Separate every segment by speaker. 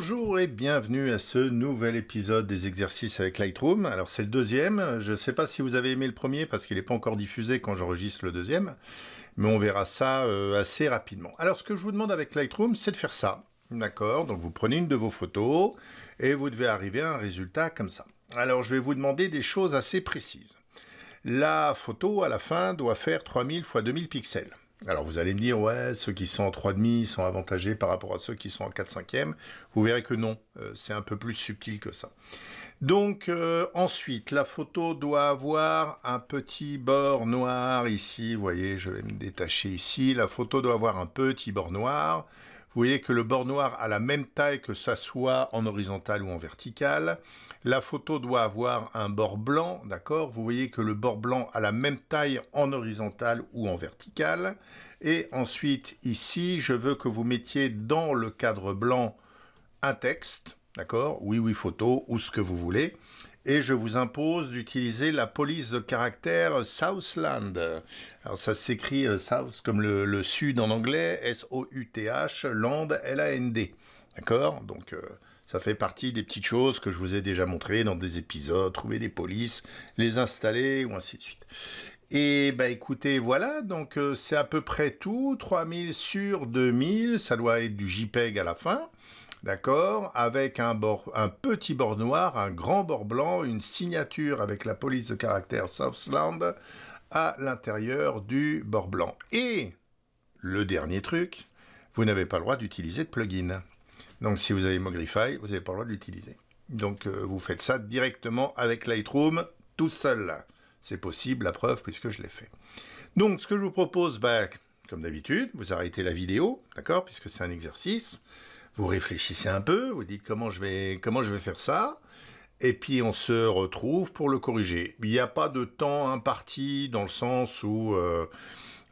Speaker 1: Bonjour et bienvenue à ce nouvel épisode des exercices avec Lightroom. Alors c'est le deuxième, je ne sais pas si vous avez aimé le premier parce qu'il n'est pas encore diffusé quand j'enregistre le deuxième, mais on verra ça euh, assez rapidement. Alors ce que je vous demande avec Lightroom, c'est de faire ça. D'accord Donc vous prenez une de vos photos et vous devez arriver à un résultat comme ça. Alors je vais vous demander des choses assez précises. La photo à la fin doit faire 3000 x 2000 pixels. Alors vous allez me dire, ouais, ceux qui sont en 3,5 sont avantagés par rapport à ceux qui sont en 4,5e. Vous verrez que non, euh, c'est un peu plus subtil que ça. Donc euh, ensuite, la photo doit avoir un petit bord noir ici. Vous voyez, je vais me détacher ici. La photo doit avoir un petit bord noir. Vous voyez que le bord noir a la même taille que ça soit en horizontal ou en vertical. La photo doit avoir un bord blanc, d'accord Vous voyez que le bord blanc a la même taille en horizontal ou en vertical. Et ensuite, ici, je veux que vous mettiez dans le cadre blanc un texte, d'accord Oui, oui, photo, ou ce que vous voulez et je vous impose d'utiliser la police de caractère Southland. Alors ça s'écrit euh, South comme le, sud en anglais, S-O-U-T-H, Land, L-A-N-D. D'accord Donc euh, ça fait partie des petites choses que je vous ai déjà montrées dans des épisodes, trouver des polices, les installer ou ainsi de suite. Et bah écoutez, voilà, donc euh, c'est à peu près tout, 3000 sur 2000, ça doit être du JPEG à la fin d'accord, avec un, petit bord noir, un grand bord blanc, une signature avec la police de caractère Southland à l'intérieur du bord blanc. Et le dernier truc, vous n'avez pas le droit d'utiliser de plugin. Donc si vous avez Mogrify, vous n'avez pas le droit de l'utiliser. Donc euh, vous faites ça directement avec Lightroom tout seul. C'est possible, la preuve, puisque je l'ai fait. Donc ce que je vous propose, bah, comme d'habitude, vous arrêtez la vidéo, d'accord, puisque c'est un exercice vous réfléchissez un peu, vous dites comment je vais, comment je vais faire ça, et puis on se retrouve pour le corriger. Il n'y a pas de temps imparti dans le sens où euh,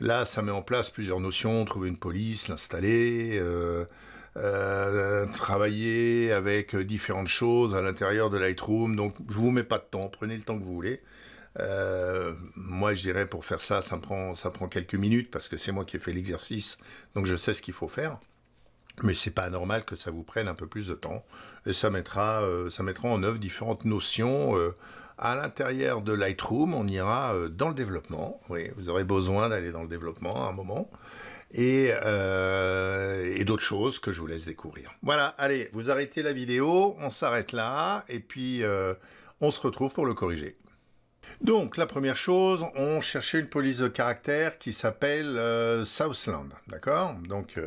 Speaker 1: là, ça met en place plusieurs notions, trouver une police, l'installer, euh, euh, travailler avec différentes choses à l'intérieur de Lightroom. Donc je ne vous mets pas de temps, prenez le temps que vous voulez. moi, je dirais pour faire ça, ça prend, ça prend quelques minutes parce que c'est moi qui ai fait l'exercice, donc je sais ce qu'il faut faire. Mais c'est pas anormal que ça vous prenne un peu plus de temps. Et ça mettra, euh, ça mettra en œuvre différentes notions. Euh, à l'intérieur de Lightroom, on ira euh, dans le développement. Oui, vous aurez besoin d'aller dans le développement à un moment. Et, d'autres choses que je vous laisse découvrir. Voilà, allez, vous arrêtez la vidéo, on s'arrête là, et puis on se retrouve pour le corriger. Donc, la première chose, on cherchait une police de caractère qui s'appelle Southland, d'accord Donc,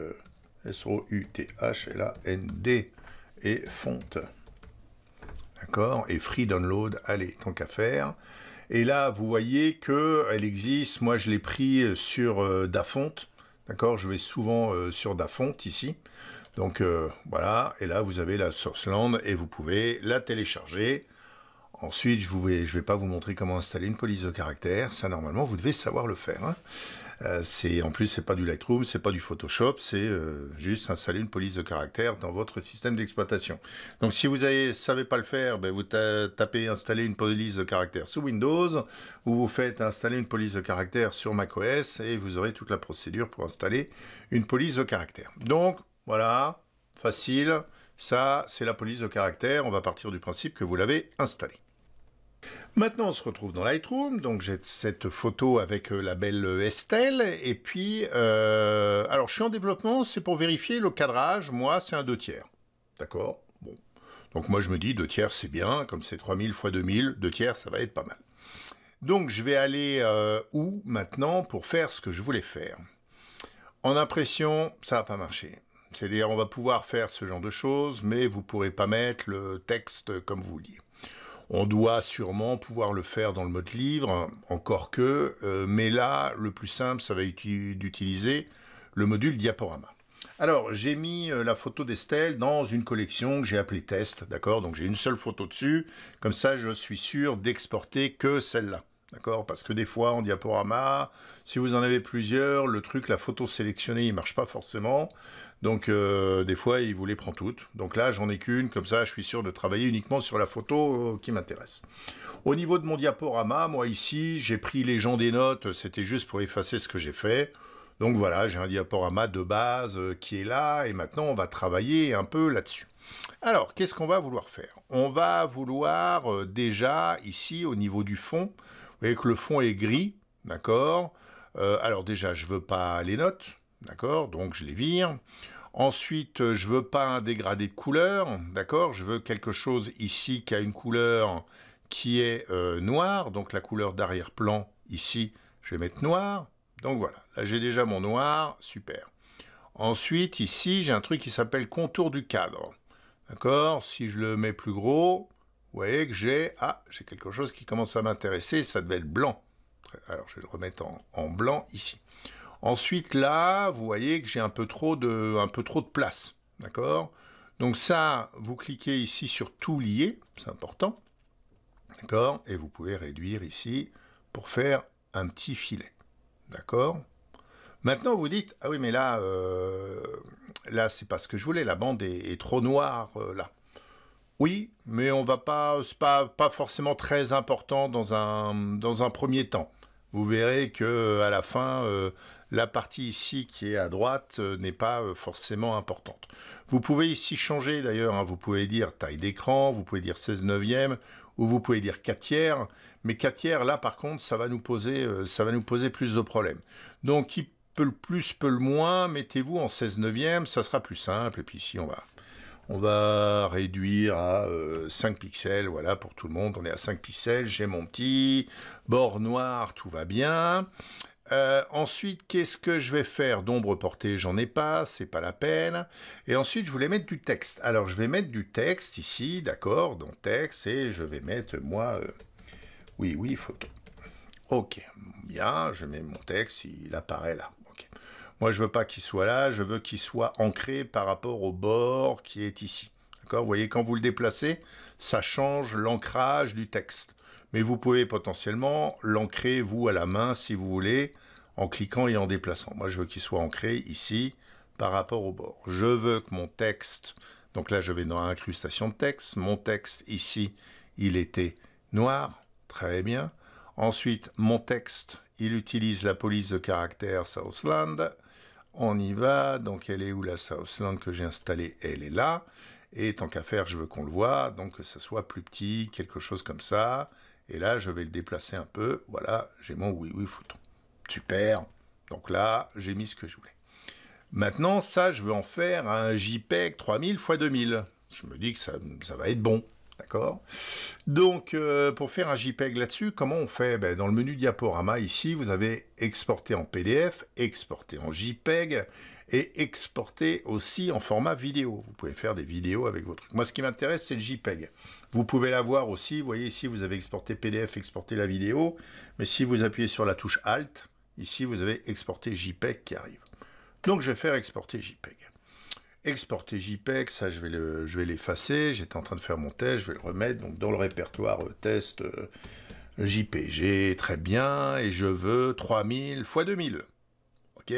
Speaker 1: S-O-U-T-H, l a N-D, et fonte. D'accord Et free download, allez, tant qu'à faire. Et là, vous voyez que elle existe. Moi, je l'ai pris euh, sur euh, Dafont. D'accord Je vais souvent euh, sur Dafont ici. Donc, voilà. Et là, vous avez la source land, et vous pouvez la télécharger. Ensuite, je ne vais, je vais pas vous montrer comment installer une police de caractère. Ça, normalement, vous devez savoir le faire. Hein. Euh, c'est en plus, c'est pas du Lightroom, c'est pas du Photoshop, c'est euh, juste installer une police de caractère dans votre système d'exploitation. Donc, si vous avez savez pas le faire, ben, vous tapez installer une police de caractère sous Windows ou vous faites installer une police de caractère sur macOS et vous aurez toute la procédure pour installer une police de caractère. Donc, voilà, facile. Ça, c'est la police de caractère. On va partir du principe que vous l'avez installée. Maintenant, on se retrouve dans Lightroom. Donc, j'ai cette photo avec euh, la belle euh, Estelle. Et puis, euh, alors, je suis en développement, c'est pour vérifier le cadrage. Moi, c'est un 2 tiers. D'accord Bon. Donc, moi, je me dis, 2 tiers, c'est bien. Comme c'est 3000 x 2000, 2 tiers, ça va être pas mal. Donc, je vais aller où maintenant pour faire ce que je voulais faire En impression, ça n'a pas marché. C'est-à-dire, on va pouvoir faire ce genre de choses, mais vous ne pourrez pas mettre le texte comme vous vouliez. On doit sûrement pouvoir le faire dans le mode livre, encore que, euh, mais là, le plus simple, ça va être d'utiliser le module diaporama. Alors, j'ai mis euh, la photo d'Estelle dans une collection que j'ai appelée test, d'accord Donc j'ai une seule photo dessus, comme ça je suis sûr d'exporter que celle-là. D'accord Parce que des fois, en diaporama, si vous en avez plusieurs, le truc, la photo sélectionnée, il ne marche pas forcément. Donc, euh, des fois, il vous les prend toutes. Donc là, j'en ai qu'une, comme ça, je suis sûr de travailler uniquement sur la photo euh, qui m'intéresse. Au niveau de mon diaporama, moi, ici, j'ai pris les gens des notes, c'était juste pour effacer ce que j'ai fait. Donc voilà, j'ai un diaporama de base euh, qui est là, et maintenant, on va travailler un peu là-dessus. Alors, qu'est-ce qu'on va vouloir faire On va vouloir déjà, ici, au niveau du fond, voyez que le fond est gris, d'accord euh, Alors déjà, je veux pas les notes, d'accord Donc je les vire. Ensuite, euh, je ne veux pas un dégradé de couleur, d'accord Je veux quelque chose ici qui a une couleur qui est euh, noire, donc la couleur d'arrière-plan ici, je vais mettre noir. Donc voilà, là j'ai déjà mon noir, super. Ensuite, ici, j'ai un truc qui s'appelle contour du cadre. D'accord Si je le mets plus gros, vous voyez que j'ai... Ah, j'ai quelque chose qui commence à m'intéresser, ça devait être blanc. Alors, je vais le remettre en, blanc ici. Ensuite, là, vous voyez que j'ai un, peu trop de, un peu trop de place. D'accord Donc ça, vous cliquez ici sur « Tout lier c'est important. D'accord Et vous pouvez réduire ici pour faire un petit filet. D'accord Maintenant, vous dites, ah oui, mais là, euh, là, c'est pas ce que je voulais, la bande est, trop noire, euh, là. Oui, mais on va pas, pas, pas forcément très important dans un, dans un premier temps. Vous verrez que euh, à la fin, euh, la partie ici qui est à droite euh, n'est pas forcément importante. Vous pouvez ici changer d'ailleurs, hein. vous pouvez dire taille d'écran, vous pouvez dire 16 neuvième, ou vous pouvez dire 4 tiers, mais 4 tiers là par contre ça va nous poser, ça va nous poser plus de problèmes. Donc qui peut le plus, peut le moins, mettez-vous en 16 neuvième, ça sera plus simple, et puis ici on va on va réduire à 5 euh, pixels, voilà, pour tout le monde, on est à 5 pixels, j'ai mon petit bord noir, tout va bien. Euh, ensuite, qu'est-ce que je vais faire D'ombre portée, j'en ai pas, c'est pas la peine. Et ensuite, je voulais mettre du texte. Alors, je vais mettre du texte ici, d'accord, dans texte, et je vais mettre, moi, euh, oui, oui, photo. Ok, bien, je mets mon texte, il apparaît là. Moi, je veux pas qu'il soit là, je veux qu'il soit ancré par rapport au bord qui est ici. Vous voyez, quand vous le déplacez, ça change l'ancrage du texte. Mais vous pouvez potentiellement l'ancrer, vous, à la main, si vous voulez, en cliquant et en déplaçant. Moi, je veux qu'il soit ancré ici par rapport au bord. Je veux que mon texte, donc là, je vais dans incrustation de texte. Mon texte ici, il était noir. Très bien. Ensuite, mon texte, il utilise la police de caractère Southland on y va, donc elle est où la Southland que j'ai installée Elle est là, et tant qu'à faire, je veux qu'on le voit, donc que ça soit plus petit, quelque chose comme ça, et là, je vais le déplacer un peu, voilà, j'ai mon oui-oui fouton. Super Donc là, j'ai mis ce que je voulais. Maintenant, ça, je veux en faire un JPEG 3000 x 2000. Je me dis que ça, ça va être bon d'accord Donc, euh, pour faire un JPEG là-dessus, comment on fait ben, Dans le menu diaporama, ici, vous avez exporté en PDF, exporté en JPEG, et exporter aussi en format vidéo. Vous pouvez faire des vidéos avec votre trucs. Moi, ce qui m'intéresse, c'est le JPEG. Vous pouvez l'avoir aussi. Vous voyez ici, vous avez exporté PDF, exporté la vidéo. Mais si vous appuyez sur la touche Alt, ici, vous avez exporté JPEG qui arrive. Donc, je vais faire exporter JPEG exporter JPEG, ça je vais le, je vais l'effacer, j'étais en train de faire mon test, je vais le remettre donc dans le répertoire euh, test euh, JPG, e très bien, et je veux 3000 x 2000. Ok,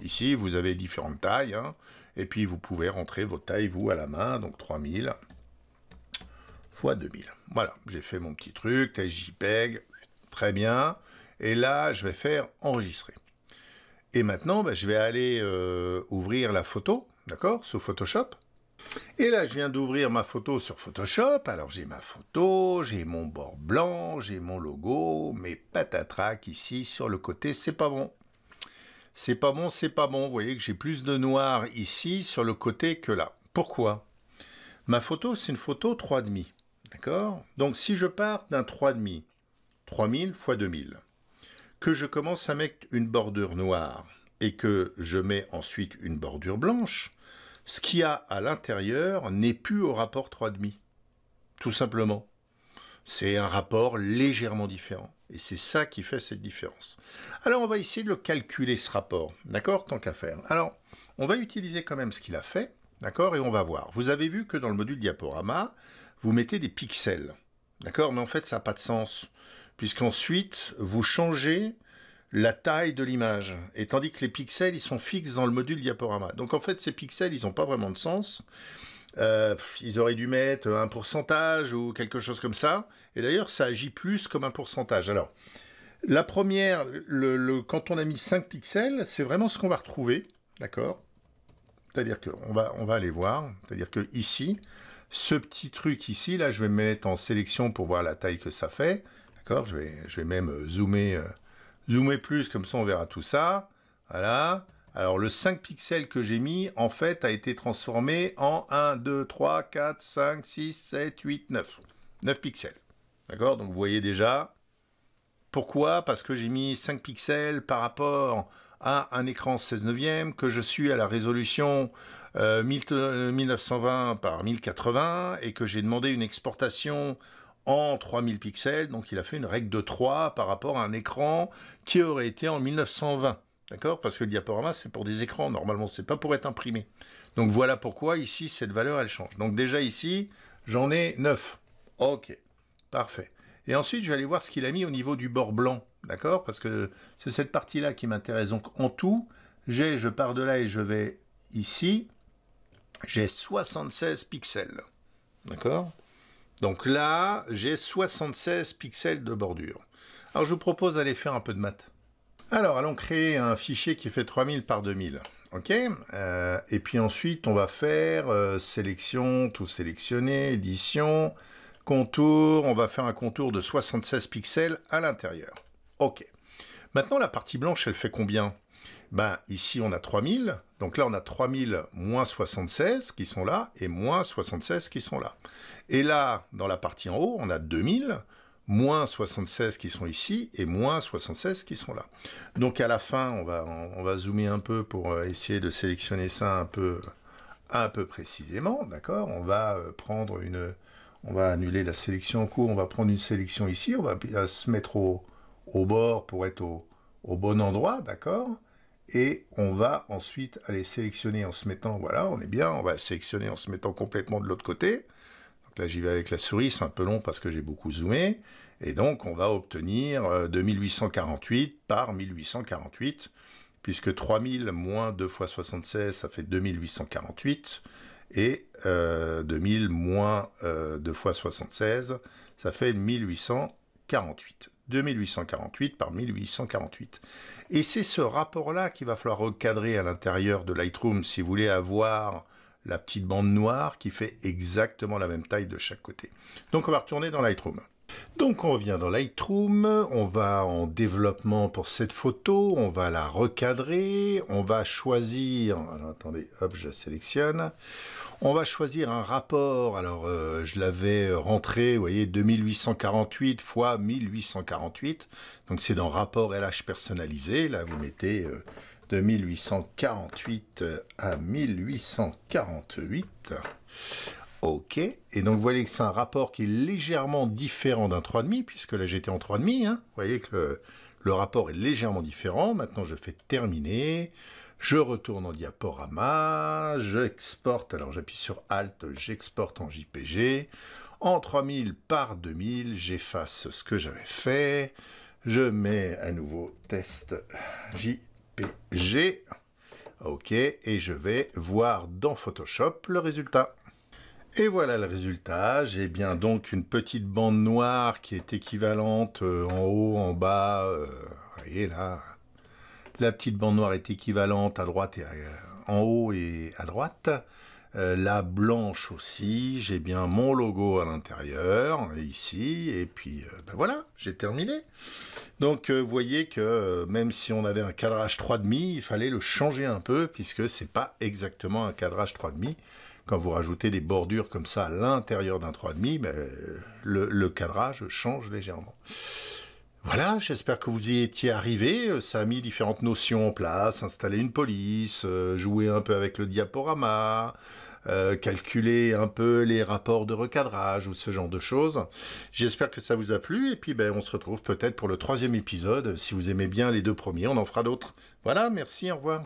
Speaker 1: ici vous avez différentes tailles, hein. et puis vous pouvez rentrer vos tailles vous à la main, donc 3000 x 2000. Voilà, j'ai fait mon petit truc, test JPEG, très bien, et là je vais faire enregistrer. Et maintenant, bah, je vais aller euh, ouvrir la photo, d'accord, sur Photoshop. Et là, je viens d'ouvrir ma photo sur Photoshop. Alors, j'ai ma photo, j'ai mon bord blanc, j'ai mon logo, mes patatrac ici sur le côté, c'est pas bon. C'est pas bon, c'est pas bon. Vous voyez que j'ai plus de noir ici sur le côté que là. Pourquoi Ma photo, c'est une photo 3,5. D'accord Donc, si je pars d'un 3,5, 3000 x 2000, que je commence à mettre une bordure noire, et que je mets ensuite une bordure blanche, ce qu'il y a à l'intérieur n'est plus au rapport 3,5. Tout simplement. C'est un rapport légèrement différent. Et c'est ça qui fait cette différence. Alors on va essayer de le calculer ce rapport, d'accord Tant qu'à faire. Alors, on va utiliser quand même ce qu'il a fait, d'accord Et on va voir. Vous avez vu que dans le module diaporama, vous mettez des pixels, d'accord Mais en fait, ça n'a pas de sens, puisqu'ensuite, vous changez la taille de l'image, et tandis que les pixels, ils sont fixes dans le module diaporama. Donc en fait, ces pixels, ils n'ont pas vraiment de sens. Euh, ils auraient dû mettre un pourcentage ou quelque chose comme ça. Et d'ailleurs, ça agit plus comme un pourcentage. Alors, la première, le, quand on a mis 5 pixels, c'est vraiment ce qu'on va retrouver, d'accord C'est-à-dire qu'on va, on va aller voir, c'est-à-dire que ici, ce petit truc ici, là, je vais mettre en sélection pour voir la taille que ça fait, d'accord je vais, je vais même zoomer... Euh, Zoomer plus, comme ça on verra tout ça. Voilà. Alors le 5 pixels que j'ai mis, en fait, a été transformé en 1, 2, 3, 4, 5, 6, 7, 8, 9. 9 pixels. D'accord Donc vous voyez déjà. Pourquoi Parce que j'ai mis 5 pixels par rapport à un écran 16 neuvième, que je suis à la résolution 1920 euh, euh, par 1080 et que j'ai demandé une exportation en 3000 pixels, donc il a fait une règle de 3 par rapport à un écran qui aurait été en 1920. D'accord Parce que le diaporama, c'est pour des écrans. Normalement, c'est pas pour être imprimé. Donc voilà pourquoi ici, cette valeur, elle change. Donc déjà ici, j'en ai 9. Ok, parfait. Et ensuite, je vais aller voir ce qu'il a mis au niveau du bord blanc. D'accord Parce que c'est cette partie-là qui m'intéresse. Donc en tout, j'ai, je pars de là et je vais ici, j'ai 76 pixels. D'accord donc là, j'ai 76 pixels de bordure. Alors je vous propose d'aller faire un peu de maths. Alors allons créer un fichier qui fait 3000 par 2000. OK euh, Et puis ensuite, on va faire euh, sélection, tout sélectionner, édition, contour. On va faire un contour de 76 pixels à l'intérieur. OK. Maintenant, la partie blanche, elle fait combien ben, Ici, on a 3000. Donc là, on a 3000 moins 76 qui sont là et moins 76 qui sont là. Et là, dans la partie en haut, on a 2000 moins 76 qui sont ici et moins 76 qui sont là. Donc à la fin, on va, zoomer un peu pour euh, essayer de sélectionner ça un peu, un peu précisément. D'accord On va euh, prendre une... On va annuler la sélection en cours, on va prendre une sélection ici, on va euh, se mettre au, au bord pour être au, au bon endroit, d'accord et on va ensuite aller sélectionner en se mettant, voilà, on est bien, on va sélectionner en se mettant complètement de l'autre côté. Donc là, j'y vais avec la souris, c'est un peu long parce que j'ai beaucoup zoomé. Et donc, on va obtenir 2848 euh, par 1848, puisque 3000 moins 2 fois 76, ça fait 2848. Et 2000 euh, moins 2 euh, fois 76, ça fait 1848 de 1848 par 1848. Et c'est ce rapport-là qu'il va falloir recadrer à l'intérieur de Lightroom si vous voulez avoir la petite bande noire qui fait exactement la même taille de chaque côté. Donc on va retourner dans Lightroom. Donc on revient dans Lightroom, on va en développement pour cette photo, on va la recadrer, on va choisir, alors attendez, hop, je la sélectionne, on va choisir un rapport. Alors, euh, je l'avais rentré, vous voyez, 2848 x 1848. Donc, c'est dans rapport LH personnalisé. Là, vous mettez 2848 euh, de euh, à 1848. OK. Et donc, vous voyez que c'est un rapport qui est légèrement différent d'un 3,5, puisque là, j'étais en 3,5. Hein. Vous voyez que le rapport est légèrement différent. Maintenant, je fais terminer. Je retourne en diaporama, j'exporte, alors j'appuie sur Alt, j'exporte en JPG. En 3000 par 2000, j'efface ce que j'avais fait. Je mets à nouveau test JPG. OK, et je vais voir dans Photoshop le résultat. Et voilà le résultat, j'ai bien donc une petite bande noire qui est équivalente euh, en haut, en bas, euh, vous voyez là, la petite bande noire est équivalente à droite et en haut et à droite. Euh, la blanche aussi, j'ai bien mon logo à l'intérieur, ici, et puis euh, ben voilà, j'ai terminé. Donc euh, vous voyez que même si on avait un cadrage 3,5, il fallait le changer un peu, puisque ce n'est pas exactement un cadrage 3,5. Quand vous rajoutez des bordures comme ça à l'intérieur d'un 3,5, ben, le cadrage change légèrement. Voilà, j'espère que vous y étiez arrivé. Euh, ça a mis différentes notions en place, installer une police, euh, jouer un peu avec le diaporama, euh, calculer un peu les rapports de recadrage ou ce genre de choses. J'espère que ça vous a plu et puis ben, on se retrouve peut-être pour le troisième épisode. Si vous aimez bien les deux premiers, on en fera d'autres. Voilà, merci, au revoir.